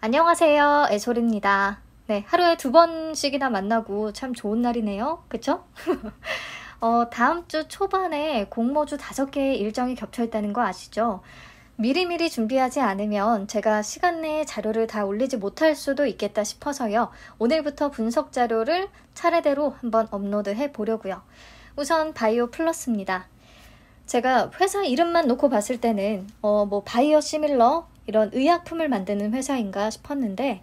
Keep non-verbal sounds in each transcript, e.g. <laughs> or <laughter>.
안녕하세요. 애솔입니다. 네, 하루에 두 번씩이나 만나고 참 좋은 날이네요. 그쵸? <laughs> 어, 다음 주 초반에 공모주 다섯 개의 일정이 겹쳐있다는 거 아시죠? 미리미리 준비하지 않으면 제가 시간 내에 자료를 다 올리지 못할 수도 있겠다 싶어서요. 오늘부터 분석 자료를 차례대로 한번 업로드해 보려고요. 우선 바이오 플러스입니다. 제가 회사 이름만 놓고 봤을 때는 어, 뭐바이오 시밀러, 이런 의약품을 만드는 회사인가 싶었는데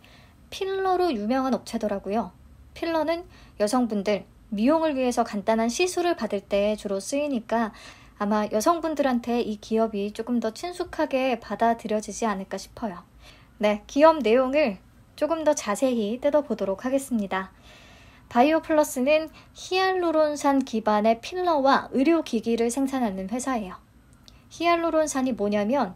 필러로 유명한 업체더라고요. 필러는 여성분들 미용을 위해서 간단한 시술을 받을 때 주로 쓰이니까 아마 여성분들한테 이 기업이 조금 더 친숙하게 받아들여지지 않을까 싶어요. 네, 기업 내용을 조금 더 자세히 뜯어보도록 하겠습니다. 바이오플러스는 히알루론산 기반의 필러와 의료기기를 생산하는 회사예요. 히알루론산이 뭐냐면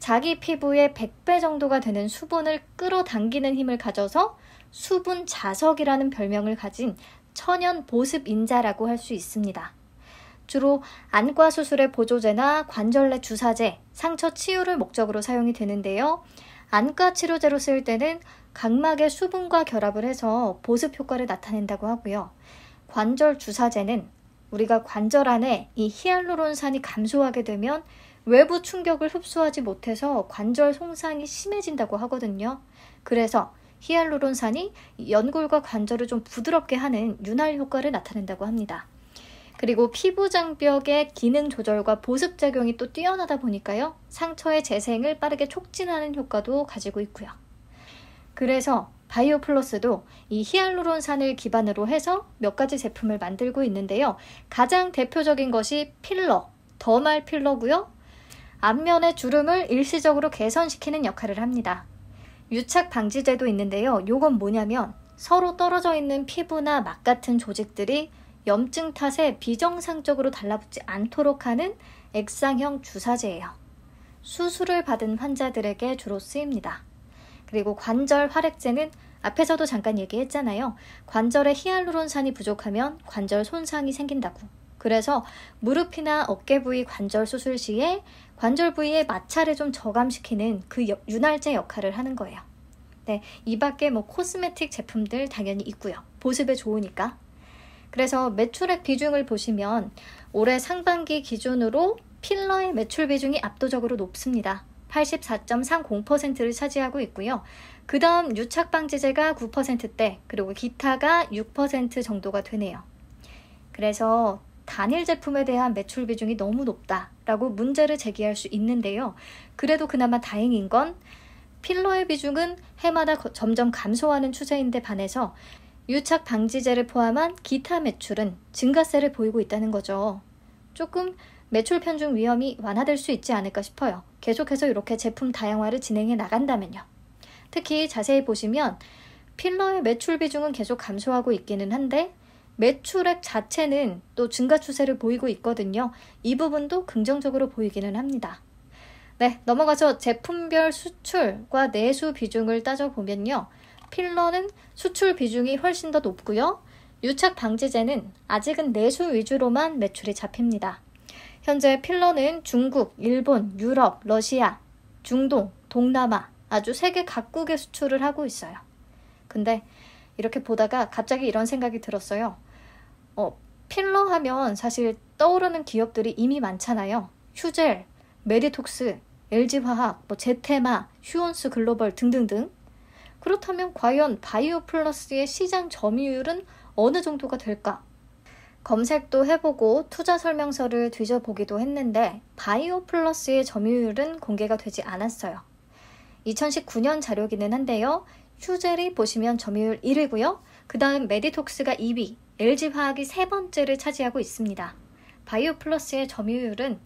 자기 피부의 100배 정도가 되는 수분을 끌어당기는 힘을 가져서 수분 자석이라는 별명을 가진 천연 보습 인자라고 할 수 있습니다. 주로 안과 수술의 보조제나 관절내 주사제, 상처 치유를 목적으로 사용이 되는데요. 안과 치료제로 쓰일 때는 각막의 수분과 결합을 해서 보습 효과를 나타낸다고 하고요. 관절 주사제는 우리가 관절 안에 이 히알루론산이 감소하게 되면 외부 충격을 흡수하지 못해서 관절 손상이 심해진다고 하거든요. 그래서 히알루론산이 연골과 관절을 좀 부드럽게 하는 윤활 효과를 나타낸다고 합니다. 그리고 피부 장벽의 기능 조절과 보습 작용이 또 뛰어나다 보니까요. 상처의 재생을 빠르게 촉진하는 효과도 가지고 있고요. 그래서 바이오플러스도 이 히알루론산을 기반으로 해서 몇 가지 제품을 만들고 있는데요. 가장 대표적인 것이 필러, 더말 필러고요. 앞면의 주름을 일시적으로 개선시키는 역할을 합니다. 유착 방지제도 있는데요. 요건 뭐냐면 서로 떨어져 있는 피부나 막 같은 조직들이 염증 탓에 비정상적으로 달라붙지 않도록 하는 액상형 주사제예요. 수술을 받은 환자들에게 주로 쓰입니다. 그리고 관절 활액제는 앞에서도 잠깐 얘기했잖아요. 관절에 히알루론산이 부족하면 관절 손상이 생긴다고. 그래서 무릎이나 어깨 부위 관절 수술 시에 관절 부위의 마찰을 좀 저감시키는 그 윤활제 역할을 하는 거예요. 네, 이 밖에 뭐 코스메틱 제품들 당연히 있고요. 보습에 좋으니까. 그래서 매출액 비중을 보시면 올해 상반기 기준으로 필러의 매출 비중이 압도적으로 높습니다. 84.30%를 차지하고 있고요. 그 다음 유착방지제가 9%대, 그리고 기타가 6% 정도가 되네요. 그래서 단일 제품에 대한 매출 비중이 너무 높다라고 문제를 제기할 수 있는데요. 그래도 그나마 다행인 건 필러의 비중은 해마다 점점 감소하는 추세인데 반해서 유착 방지제를 포함한 기타 매출은 증가세를 보이고 있다는 거죠. 조금 매출 편중 위험이 완화될 수 있지 않을까 싶어요. 계속해서 이렇게 제품 다양화를 진행해 나간다면요. 특히 자세히 보시면 필러의 매출 비중은 계속 감소하고 있기는 한데 매출액 자체는 또 증가 추세를 보이고 있거든요. 이 부분도 긍정적으로 보이기는 합니다. 네, 넘어가서 제품별 수출과 내수 비중을 따져보면요. 필러는 수출 비중이 훨씬 더 높고요. 유착 방지제는 아직은 내수 위주로만 매출이 잡힙니다. 현재 필러는 중국, 일본, 유럽, 러시아, 중동, 동남아 아주 세계 각국에 수출을 하고 있어요. 근데 이렇게 보다가 갑자기 이런 생각이 들었어요. 어, 필러 하면 사실 떠오르는 기업들이 이미 많잖아요. 휴젤, 메디톡스, LG화학, 뭐 제테마, 휴원스 글로벌 등등등. 그렇다면 과연 바이오 플러스의 시장 점유율은 어느 정도가 될까? 검색도 해보고 투자 설명서를 뒤져보기도 했는데 바이오 플러스의 점유율은 공개가 되지 않았어요. 2019년 자료기는 한데요. 휴젤이 보시면 점유율 1위고요. 그 다음 메디톡스가 2위, LG화학이 세 번째를 차지하고 있습니다. 바이오 플러스의 점유율은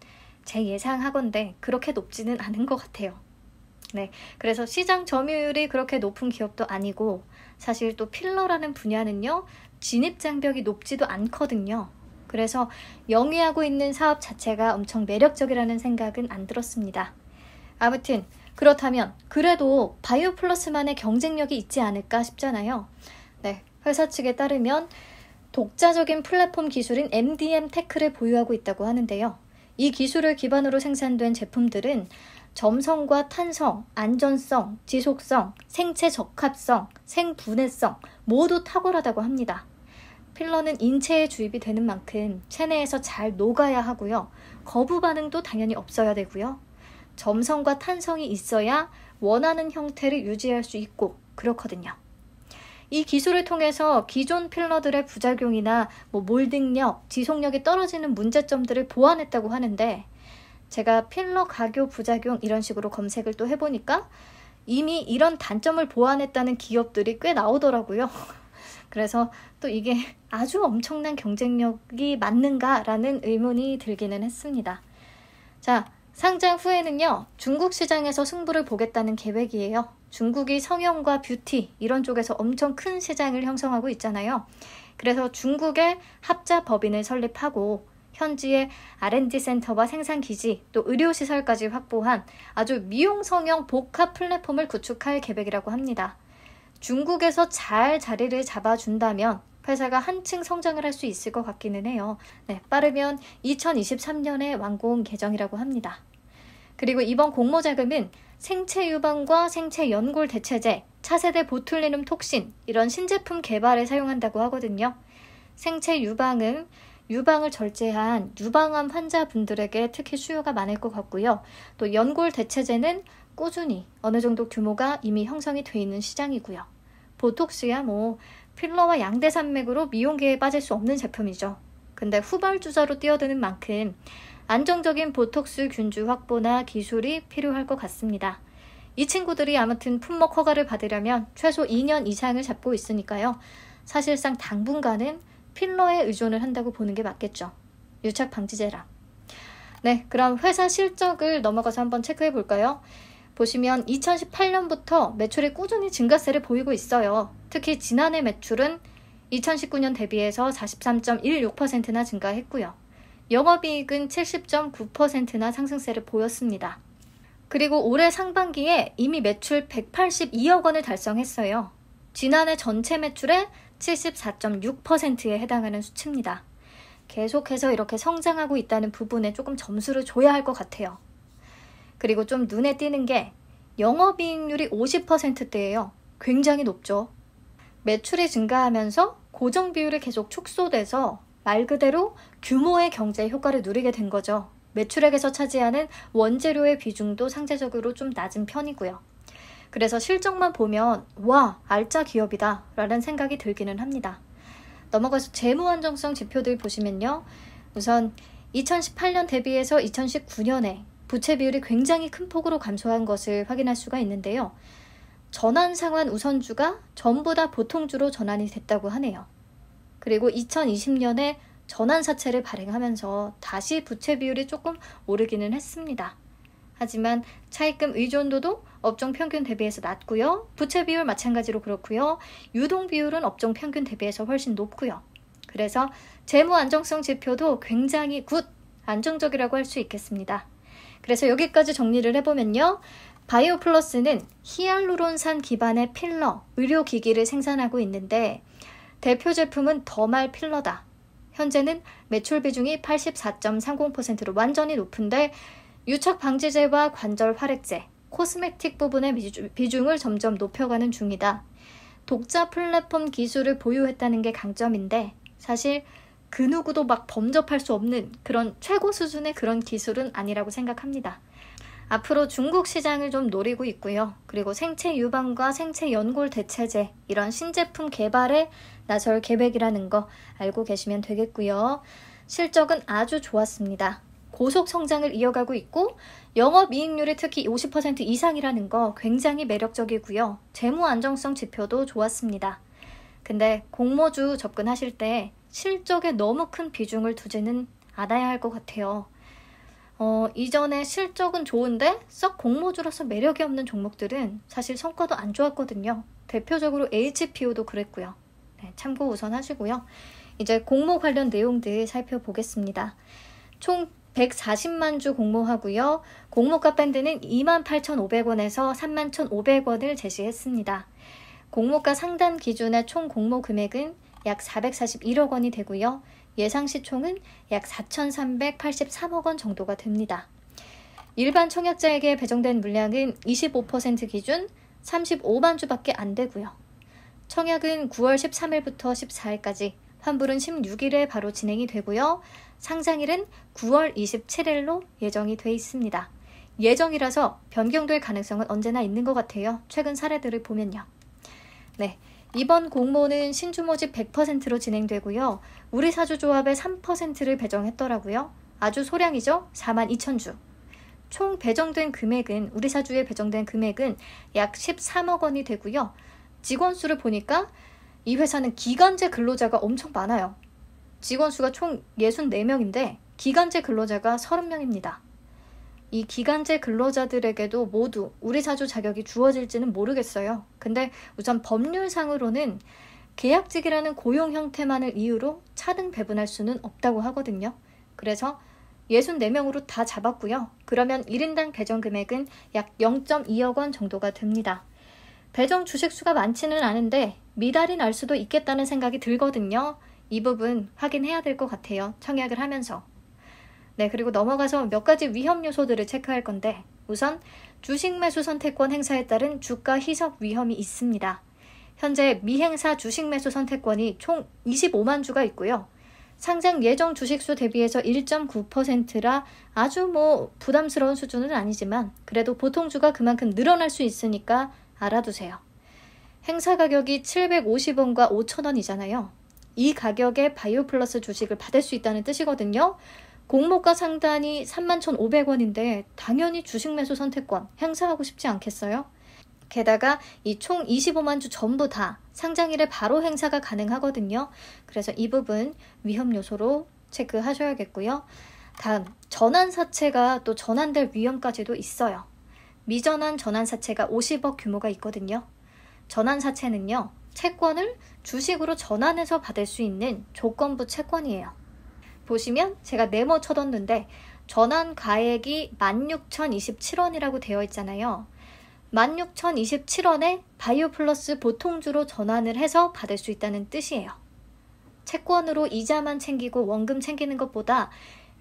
제 예상하건데 그렇게 높지는 않은 것 같아요. 네, 그래서 시장 점유율이 그렇게 높은 기업도 아니고 사실 또 필러라는 분야는요 진입 장벽이 높지도 않거든요. 그래서 영위하고 있는 사업 자체가 엄청 매력적이라는 생각은 안 들었습니다. 아무튼 그렇다면 그래도 바이오 플러스만의 경쟁력이 있지 않을까 싶잖아요. 네, 회사 측에 따르면 독자적인 플랫폼 기술인 MDM 테크를 보유하고 있다고 하는데요. 이 기술을 기반으로 생산된 제품들은 점성과 탄성, 안전성, 지속성, 생체 적합성, 생분해성 모두 탁월하다고 합니다. 필러는 인체에 주입이 되는 만큼 체내에서 잘 녹아야 하고요. 거부 반응도 당연히 없어야 되고요. 점성과 탄성이 있어야 원하는 형태를 유지할 수 있고 그렇거든요. 이 기술을 통해서 기존 필러들의 부작용이나 뭐 몰딩력, 지속력이 떨어지는 문제점들을 보완했다고 하는데 제가 필러 가격 부작용 이런 식으로 검색을 또 해보니까 이미 이런 단점을 보완했다는 기업들이 꽤 나오더라고요. <laughs> 그래서 또 이게 아주 엄청난 경쟁력이 맞는가라는 의문이 들기는 했습니다. 자, 상장 후에는요, 중국 시장에서 승부를 보겠다는 계획이에요. 중국이 성형과 뷰티 이런 쪽에서 엄청 큰 시장을 형성하고 있잖아요. 그래서 중국에 합자 법인을 설립하고 현지의 R&D 센터와 생산 기지 또 의료 시설까지 확보한 아주 미용 성형 복합 플랫폼을 구축할 계획이라고 합니다. 중국에서 잘 자리를 잡아준다면 회사가 한층 성장을 할 수 있을 것 같기는 해요. 네, 빠르면 2023년에 완공 개정이라고 합니다. 그리고 이번 공모 자금은 생체 유방과 생체 연골 대체제, 차세대 보툴리눔 톡신 이런 신제품 개발에 사용한다고 하거든요. 생체 유방은 유방을 절제한 유방암 환자분들에게 특히 수요가 많을 것 같고요. 또 연골 대체제는 꾸준히 어느 정도 규모가 이미 형성이 돼 있는 시장이고요. 보톡스야 뭐 필러와 양대 산맥으로 미용계에 빠질 수 없는 제품이죠. 근데 후발주자로 뛰어드는 만큼 안정적인 보톡스 균주 확보나 기술이 필요할 것 같습니다. 이 친구들이 아무튼 품목 허가를 받으려면 최소 2년 이상을 잡고 있으니까요. 사실상 당분간은 필러에 의존을 한다고 보는 게 맞겠죠. 유착 방지제라. 네, 그럼 회사 실적을 넘어가서 한번 체크해 볼까요? 보시면 2018년부터 매출이 꾸준히 증가세를 보이고 있어요. 특히 지난해 매출은 2019년 대비해서 43.16%나 증가했고요. 영업이익은 70.9%나 상승세를 보였습니다. 그리고 올해 상반기에 이미 매출 182억 원을 달성했어요. 지난해 전체 매출의 74.6%에 해당하는 수치입니다. 계속해서 이렇게 성장하고 있다는 부분에 조금 점수를 줘야 할 것 같아요. 그리고 좀 눈에 띄는 게 영업이익률이 50%대예요. 굉장히 높죠. 매출이 증가하면서 고정 비율이 계속 축소돼서 말 그대로 규모의 경제 효과를 누리게 된 거죠. 매출액에서 차지하는 원재료의 비중도 상대적으로 좀 낮은 편이고요. 그래서 실적만 보면 와 알짜 기업이다 라는 생각이 들기는 합니다. 넘어가서 재무 안정성 지표들 보시면요. 우선 2018년 대비해서 2019년에 부채 비율이 굉장히 큰 폭으로 감소한 것을 확인할 수가 있는데요. 전환 상환 우선주가 전부 다 보통주로 전환이 됐다고 하네요. 그리고 2020년에 전환 사채를 발행하면서 다시 부채 비율이 조금 오르기는 했습니다. 하지만 차입금 의존도도 업종 평균 대비해서 낮고요. 부채 비율 마찬가지로 그렇고요. 유동 비율은 업종 평균 대비해서 훨씬 높고요. 그래서 재무 안정성 지표도 굉장히 굿 안정적이라고 할 수 있겠습니다. 그래서 여기까지 정리를 해보면요. 바이오플러스는 히알루론산 기반의 필러, 의료기기를 생산하고 있는데 대표 제품은 더말 필러다. 현재는 매출 비중이 84.30%로 완전히 높은데 유착 방지제와 관절 활액제, 코스메틱 부분의 비중을 점점 높여가는 중이다. 독자 플랫폼 기술을 보유했다는 게 강점인데 사실 그 누구도 막 범접할 수 없는 그런 최고 수준의 그런 기술은 아니라고 생각합니다. 앞으로 중국 시장을 좀 노리고 있고요. 그리고 생체 유방과 생체 연골 대체제 이런 신제품 개발에 나설 계획이라는 거 알고 계시면 되겠고요. 실적은 아주 좋았습니다. 고속 성장을 이어가고 있고 영업 이익률이 특히 50% 이상이라는 거 굉장히 매력적이고요. 재무 안정성 지표도 좋았습니다. 근데 공모주 접근하실 때 실적에 너무 큰 비중을 두지는 않아야 할 것 같아요. 어, 이전에 실적은 좋은데 썩 공모주로서 매력이 없는 종목들은 사실 성과도 안 좋았거든요. 대표적으로 HPO도 그랬고요. 네, 참고 우선 하시고요. 이제 공모 관련 내용들 살펴보겠습니다. 총 140만 주 공모하고요. 공모가 밴드는 28,500원에서 31,500원을 제시했습니다. 공모가 상단 기준의 총 공모 금액은 약 441억 원이 되고요. 예상시 총은 약 4,383억 원 정도가 됩니다. 일반 청약자에게 배정된 물량은 25% 기준 35만 주밖에 안 되고요. 청약은 9월 13일부터 14일까지, 환불은 16일에 바로 진행이 되고요. 상장일은 9월 27일로 예정이 돼 있습니다. 예정이라서 변경될 가능성은 언제나 있는 것 같아요. 최근 사례들을 보면요. 네. 이번 공모는 신주 모집 100%로 진행되고요. 우리 사주조합의 3%를 배정했더라고요. 아주 소량이죠? 4만 2천 주. 총 배정된 금액은 우리 사주에 배정된 금액은 약 13억 원이 되고요. 직원 수를 보니까 이 회사는 기간제 근로자가 엄청 많아요. 직원 수가 총 64명인데 기간제 근로자가 30명입니다. 이 기간제 근로자들에게도 모두 우리 사주 자격이 주어질지는 모르겠어요. 근데 우선 법률상으로는 계약직이라는 고용 형태만을 이유로 차등 배분할 수는 없다고 하거든요. 그래서 64명으로 다 잡았고요. 그러면 1인당 배정 금액은 약 0.2억 원 정도가 됩니다. 배정 주식수가 많지는 않은데 미달이 날 수도 있겠다는 생각이 들거든요. 이 부분 확인해야 될 것 같아요. 청약을 하면서. 네, 그리고 넘어가서 몇 가지 위험 요소들을 체크할 건데 우선 주식 매수 선택권 행사에 따른 주가 희석 위험이 있습니다. 현재 미행사 주식 매수 선택권이 총 25만 주가 있고요. 상장 예정 주식수 대비해서 1.9%라 아주 뭐 부담스러운 수준은 아니지만 그래도 보통 주가 그만큼 늘어날 수 있으니까 알아두세요. 행사 가격이 750원과 5천원이잖아요. 이 가격에 바이오플러스 주식을 받을 수 있다는 뜻이거든요. 공모가 상단이 31,500원인데 당연히 주식 매수 선택권 행사하고 싶지 않겠어요? 게다가 이 총 25만 주 전부 다 상장일에 바로 행사가 가능하거든요. 그래서 이 부분 위험 요소로 체크하셔야겠고요. 다음, 전환 사채가 또 전환될 위험까지도 있어요. 미전환 전환 사채가 50억 규모가 있거든요. 전환 사채는요, 채권을 주식으로 전환해서 받을 수 있는 조건부 채권이에요. 보시면 제가 네모 쳐뒀는데 전환 가액이 16,027원이라고 되어 있잖아요. 16,027원에 바이오 플러스 보통주로 전환을 해서 받을 수 있다는 뜻이에요. 채권으로 이자만 챙기고 원금 챙기는 것보다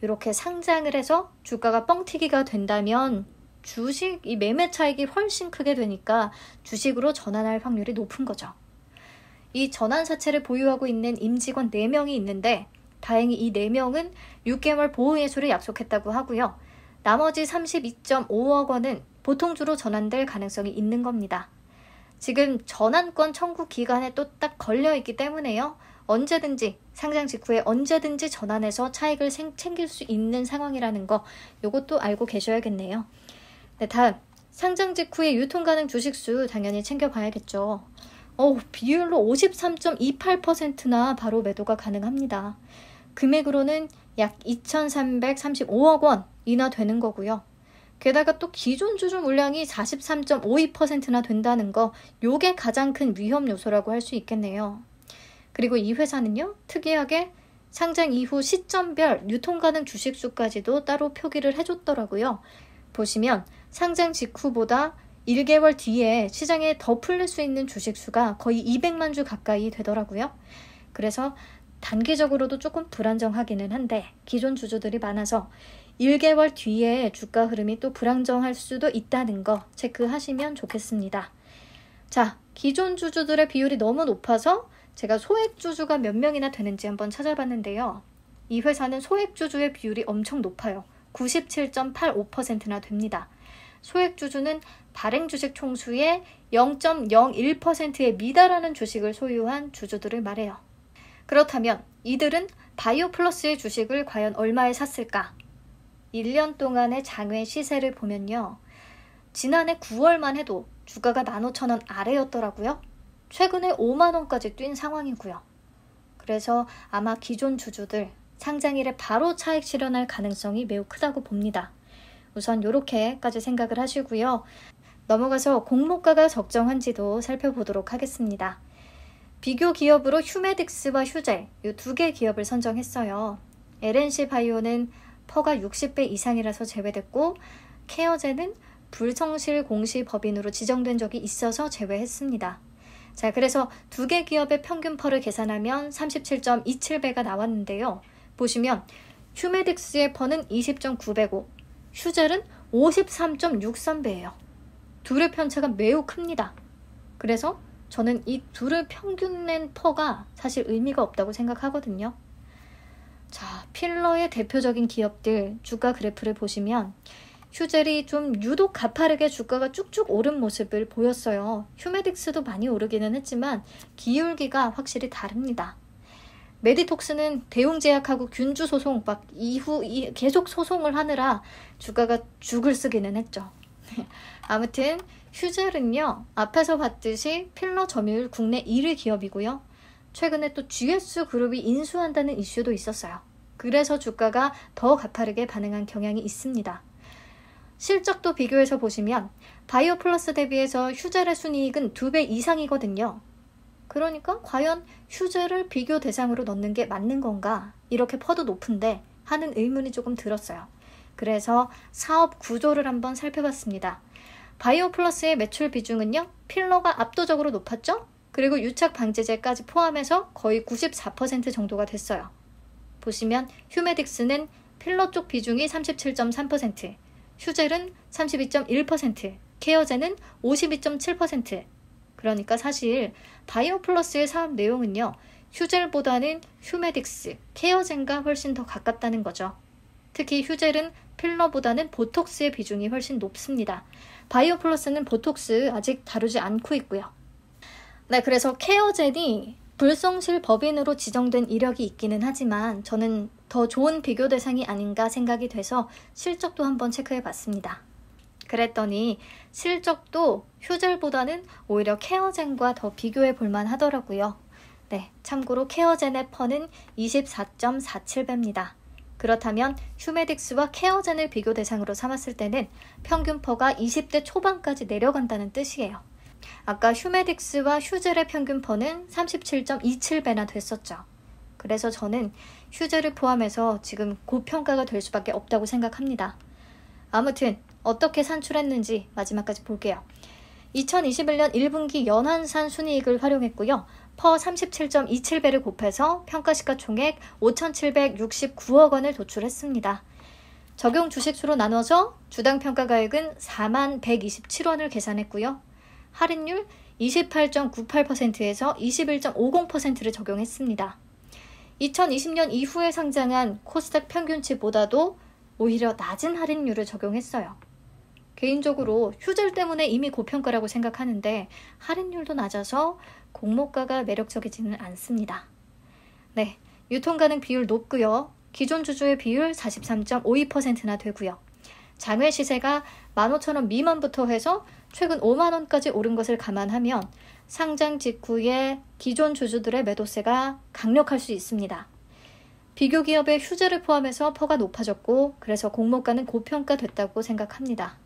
이렇게 상장을 해서 주가가 뻥튀기가 된다면 주식 이 매매 차익이 훨씬 크게 되니까 주식으로 전환할 확률이 높은 거죠. 이 전환사채를 보유하고 있는 임직원 4명이 있는데 다행히 이 4명은 6개월 보호예수를 약속했다고 하고요. 나머지 32.5억 원은 보통주로 전환될 가능성이 있는 겁니다. 지금 전환권 청구 기간에 또 딱 걸려있기 때문에요. 언제든지 상장 직후에 언제든지 전환해서 차익을 생, 챙길 수 있는 상황이라는 거이것도 알고 계셔야겠네요. 네, 다음 상장 직후에 유통 가능 주식수 당연히 챙겨봐야겠죠. 어, 비율로 53.28%나 바로 매도가 가능합니다. 금액으로는 약 2,335억 원이나 되는 거고요. 게다가 또 기존 주주 물량이 43.52%나 된다는 거, 요게 가장 큰 위험 요소라고 할 수 있겠네요. 그리고 이 회사는요, 특이하게 상장 이후 시점별 유통 가능 주식 수까지도 따로 표기를 해줬더라고요. 보시면 상장 직후보다 1개월 뒤에 시장에 더 풀릴 수 있는 주식 수가 거의 200만 주 가까이 되더라고요. 그래서 단기적으로도 조금 불안정하기는 한데 기존 주주들이 많아서 1개월 뒤에 주가 흐름이 또 불안정할 수도 있다는 거 체크하시면 좋겠습니다. 자, 기존 주주들의 비율이 너무 높아서 제가 소액 주주가 몇 명이나 되는지 한번 찾아봤는데요. 이 회사는 소액 주주의 비율이 엄청 높아요. 97.85%나 됩니다. 소액 주주는 발행 주식 총수의 0.01%에 미달하는 주식을 소유한 주주들을 말해요. 그렇다면 이들은 바이오 플러스의 주식을 과연 얼마에 샀을까? 1년 동안의 장외 시세를 보면요. 지난해 9월만 해도 주가가 15,000원 아래였더라고요. 최근에 5만원까지 뛴 상황이고요. 그래서 아마 기존 주주들 상장일에 바로 차익 실현할 가능성이 매우 크다고 봅니다. 우선 요렇게까지 생각을 하시고요. 넘어가서 공모가가 적정한지도 살펴보도록 하겠습니다. 비교 기업으로 휴메딕스와 휴제 이두 개 기업을 선정했어요. LNC 바이오는 퍼가 60배 이상이라서 제외됐고 케어제는 불성실 공시 법인으로 지정된 적이 있어서 제외했습니다. 자, 그래서 두 개 기업의 평균 퍼를 계산하면 37.27배가 나왔는데요. 보시면 휴메딕스의 퍼는 20.9배고 휴젤은 53.63배예요. 둘의 편차가 매우 큽니다. 그래서 저는 이 둘을 평균낸 퍼가 사실 의미가 없다고 생각하거든요. 자, 필러의 대표적인 기업들 주가 그래프를 보시면 휴젤이 좀 유독 가파르게 주가가 쭉쭉 오른 모습을 보였어요. 휴메딕스도 많이 오르기는 했지만 기울기가 확실히 다릅니다. 메디톡스는 대웅제약하고 균주 소송 막 이후 계속 소송을 하느라 주가가 죽을 쓰기는 했죠. <laughs> 아무튼 휴젤은요 앞에서 봤듯이 필러 점유율 국내 1위 기업이고요. 최근에 또 GS 그룹이 인수한다는 이슈도 있었어요. 그래서 주가가 더 가파르게 반응한 경향이 있습니다. 실적도 비교해서 보시면 바이오 플러스 대비해서 휴젤의 순이익은 2배 이상이거든요. 그러니까 과연 휴젤을 비교 대상으로 넣는 게 맞는 건가? 이렇게 퍼도 높은데 하는 의문이 조금 들었어요. 그래서 사업 구조를 한번 살펴봤습니다. 바이오 플러스의 매출 비중은요, 필러가 압도적으로 높았죠? 그리고 유착 방제제까지 포함해서 거의 94% 정도가 됐어요. 보시면 휴메딕스는 필러 쪽 비중이 37.3%, 휴젤은 32.1%, 케어제는 52.7%. 그러니까 사실 바이오 플러스의 사업 내용은요, 휴젤보다는 휴메딕스, 케어젠과 훨씬 더 가깝다는 거죠. 특히 휴젤은 필러보다는 보톡스의 비중이 훨씬 높습니다. 바이오플러스는 보톡스 아직 다루지 않고 있고요. 네, 그래서 케어젠이 불성실 법인으로 지정된 이력이 있기는 하지만 저는 더 좋은 비교 대상이 아닌가 생각이 돼서 실적도 한번 체크해 봤습니다. 그랬더니 실적도 휴젤보다는 오히려 케어젠과 더 비교해 볼만 하더라고요. 네, 참고로 케어젠의 퍼는 24.47배입니다. 그렇다면 휴메딕스와 케어젠을 비교 대상으로 삼았을 때는 평균퍼가 20대 초반까지 내려간다는 뜻이에요. 아까 휴메딕스와 휴젤의 평균퍼는 37.27배나 됐었죠. 그래서 저는 휴젤을 포함해서 지금 고평가가 될 수밖에 없다고 생각합니다. 아무튼 어떻게 산출했는지 마지막까지 볼게요. 2021년 1분기 연한산 순이익을 활용했고요. 퍼 37.27배를 곱해서 평가시가총액 5,769억 원을 도출했습니다. 적용 주식수로 나눠서 주당 평가가액은 4만 127원을 계산했고요. 할인율 28.98%에서 21.50%를 적용했습니다. 2020년 이후에 상장한 코스닥 평균치보다도 오히려 낮은 할인율을 적용했어요. 개인적으로 휴젤 때문에 이미 고평가라고 생각하는데 할인율도 낮아서 공모가가 매력적이지는 않습니다. 네, 유통 가능 비율 높고요. 기존 주주의 비율 43.52%나 되고요. 장외 시세가 15,000원 미만부터 해서 최근 5만원까지 오른 것을 감안하면 상장 직후에 기존 주주들의 매도세가 강력할 수 있습니다. 비교 기업의 휴재를 포함해서 퍼가 높아졌고 그래서 공모가는 고평가됐다고 생각합니다.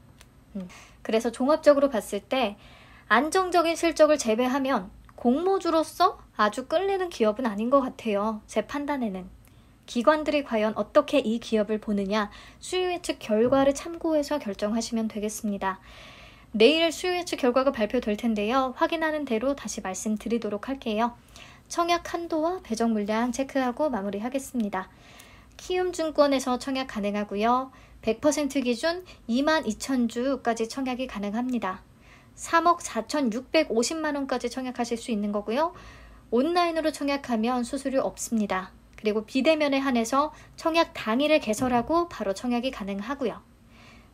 음, 그래서 종합적으로 봤을 때 안정적인 실적을 제외하면 공모주로서 아주 끌리는 기업은 아닌 것 같아요. 제 판단에는. 기관들이 과연 어떻게 이 기업을 보느냐 수요 예측 결과를 참고해서 결정하시면 되겠습니다. 내일 수요 예측 결과가 발표될 텐데요. 확인하는 대로 다시 말씀드리도록 할게요. 청약 한도와 배정 물량 체크하고 마무리하겠습니다. 키움증권에서 청약 가능하고요. 100% 기준 22,000주까지 청약이 가능합니다. 3억 4,650만 원까지 청약하실 수 있는 거고요. 온라인으로 청약하면 수수료 없습니다. 그리고 비대면에 한해서 청약 당일을 개설하고 바로 청약이 가능하고요.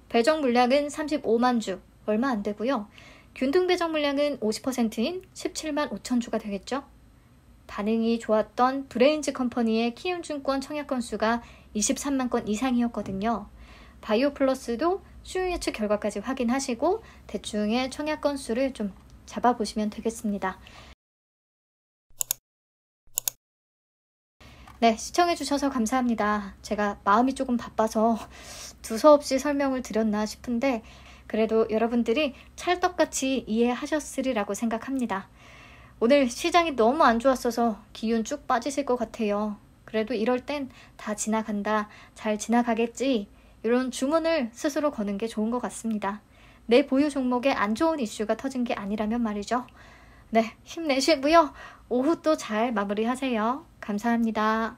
배정 물량은 35만 주, 얼마 안 되고요. 균등 배정 물량은 50%인 17만 5천 주가 되겠죠. 반응이 좋았던 브레인즈 컴퍼니의 키움증권 청약 건수가 23만 건 이상이었거든요. 바이오플러스도 수요 예측 결과까지 확인하시고 대충의 청약 건수를 좀 잡아보시면 되겠습니다. 네, 시청해주셔서 감사합니다. 제가 마음이 조금 바빠서 두서없이 설명을 드렸나 싶은데 그래도 여러분들이 찰떡같이 이해하셨으리라고 생각합니다. 오늘 시장이 너무 안 좋았어서 기운 쭉 빠지실 것 같아요. 그래도 이럴 땐 다 지나간다, 잘 지나가겠지 이런 주문을 스스로 거는 게 좋은 것 같습니다. 내 보유 종목에 안 좋은 이슈가 터진 게 아니라면 말이죠. 네, 힘내시고요. 오후 또 잘 마무리하세요. 감사합니다.